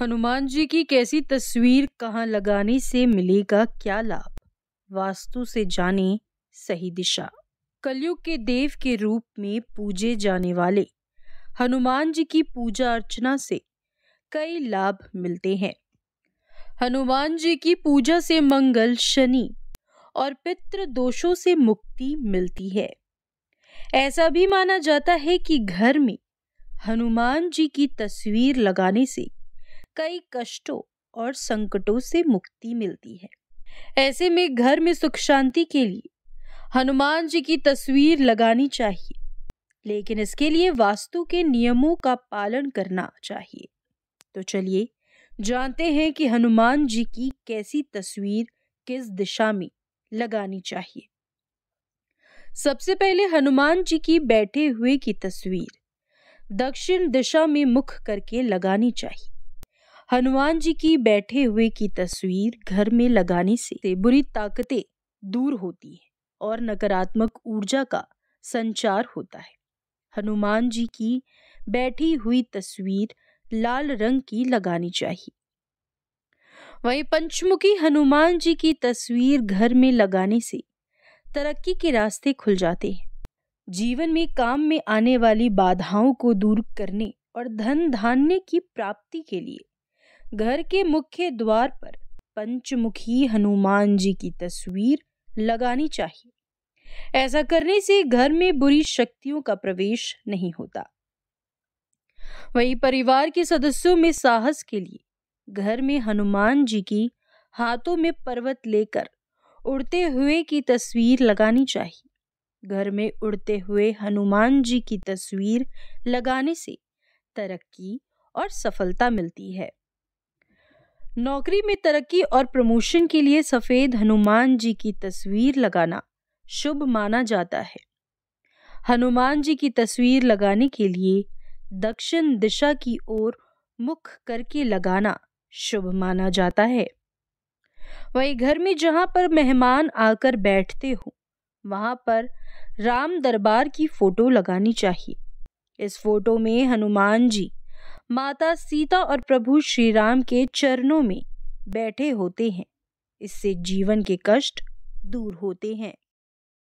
हनुमान जी की कैसी तस्वीर कहाँ लगाने से मिलेगा क्या लाभ वास्तु से जाने सही दिशा कलयुग के देव के रूप में पूजे जाने वाले हनुमान जी की पूजा अर्चना से कई लाभ मिलते हैं हनुमान जी की पूजा से मंगल शनि और पितृ दोषों से मुक्ति मिलती है ऐसा भी माना जाता है कि घर में हनुमान जी की तस्वीर लगाने से कई कष्टों और संकटों से मुक्ति मिलती है ऐसे में घर में सुख शांति के लिए हनुमान जी की तस्वीर लगानी चाहिए लेकिन इसके लिए वास्तु के नियमों का पालन करना चाहिए तो चलिए जानते हैं कि हनुमान जी की कैसी तस्वीर किस दिशा में लगानी चाहिए सबसे पहले हनुमान जी की बैठे हुए की तस्वीर दक्षिण दिशा में मुख करके लगानी चाहिए हनुमान जी की बैठे हुए की तस्वीर घर में लगाने से बुरी ताकतें दूर होती हैं और नकारात्मक ऊर्जा का संचार होता है हनुमान जी की बैठी हुई तस्वीर लाल रंग की लगानी चाहिए वहीं पंचमुखी हनुमान जी की तस्वीर घर में लगाने से तरक्की के रास्ते खुल जाते हैं जीवन में काम में आने वाली बाधाओं को दूर करने और धन धान्य की प्राप्ति के लिए घर के मुख्य द्वार पर पंचमुखी हनुमान जी की तस्वीर लगानी चाहिए ऐसा करने से घर में बुरी शक्तियों का प्रवेश नहीं होता वहीं परिवार के सदस्यों में साहस के लिए घर में हनुमान जी की हाथों में पर्वत लेकर उड़ते हुए की तस्वीर लगानी चाहिए घर में उड़ते हुए हनुमान जी की तस्वीर लगाने से तरक्की और सफलता मिलती है नौकरी में तरक्की और प्रमोशन के लिए सफ़ेद हनुमान जी की तस्वीर लगाना शुभ माना जाता है हनुमान जी की तस्वीर लगाने के लिए दक्षिण दिशा की ओर मुख करके लगाना शुभ माना जाता है वही घर में जहां पर मेहमान आकर बैठते हो वहां पर राम दरबार की फ़ोटो लगानी चाहिए इस फोटो में हनुमान जी माता सीता और प्रभु श्री राम के चरणों में बैठे होते हैं इससे जीवन के कष्ट दूर होते हैं